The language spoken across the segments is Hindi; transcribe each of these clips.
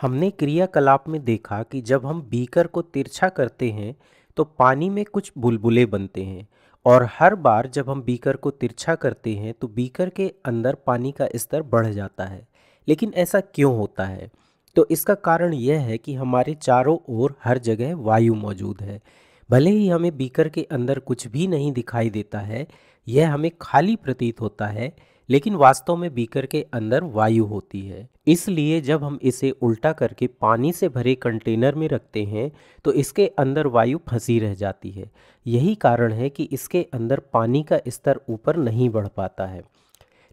हमने क्रियाकलाप में देखा कि जब हम बीकर को तिरछा करते हैं तो पानी में कुछ बुलबुले बनते हैं और हर बार जब हम बीकर को तिरछा करते हैं तो बीकर के अंदर पानी का स्तर बढ़ जाता है लेकिन ऐसा क्यों होता है तो इसका कारण यह है कि हमारे चारों ओर हर जगह वायु मौजूद है भले ही हमें बीकर के अंदर कुछ भी नहीं दिखाई देता है यह हमें खाली प्रतीत होता है लेकिन वास्तव में बीकर के अंदर वायु होती है इसलिए जब हम इसे उल्टा करके पानी से भरे कंटेनर में रखते हैं तो इसके अंदर वायु फंसी रह जाती है यही कारण है कि इसके अंदर पानी का स्तर ऊपर नहीं बढ़ पाता है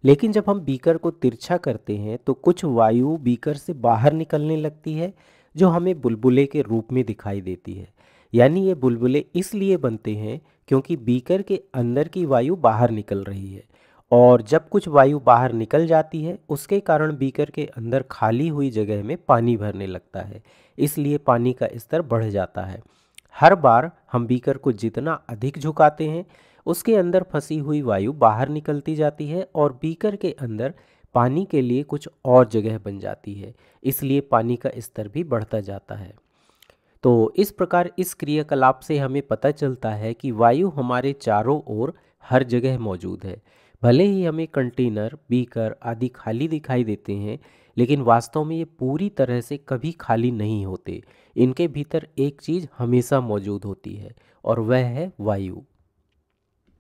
लेकिन जब हम बीकर को तिरछा करते हैं तो कुछ वायु बीकर से बाहर निकलने लगती है जो हमें बुलबुले के रूप में दिखाई देती है यानी ये बुलबुले इसलिए बनते हैं क्योंकि बीकर के अंदर की वायु बाहर निकल रही है और जब कुछ वायु बाहर निकल जाती है उसके कारण बीकर के अंदर खाली हुई जगह में पानी भरने लगता है इसलिए पानी का स्तर बढ़ जाता है हर बार हम बीकर को जितना अधिक झुकाते हैं उसके अंदर फंसी हुई वायु बाहर निकलती जाती है और बीकर के अंदर पानी के लिए कुछ और जगह बन जाती है इसलिए पानी का स्तर भी बढ़ता जाता है तो इस प्रकार इस क्रियाकलाप से हमें पता चलता है कि वायु हमारे चारों ओर हर जगह मौजूद है भले ही हमें कंटेनर बीकर आदि खाली दिखाई देते हैं लेकिन वास्तव में ये पूरी तरह से कभी खाली नहीं होते इनके भीतर एक चीज़ हमेशा मौजूद होती है और वह है वायु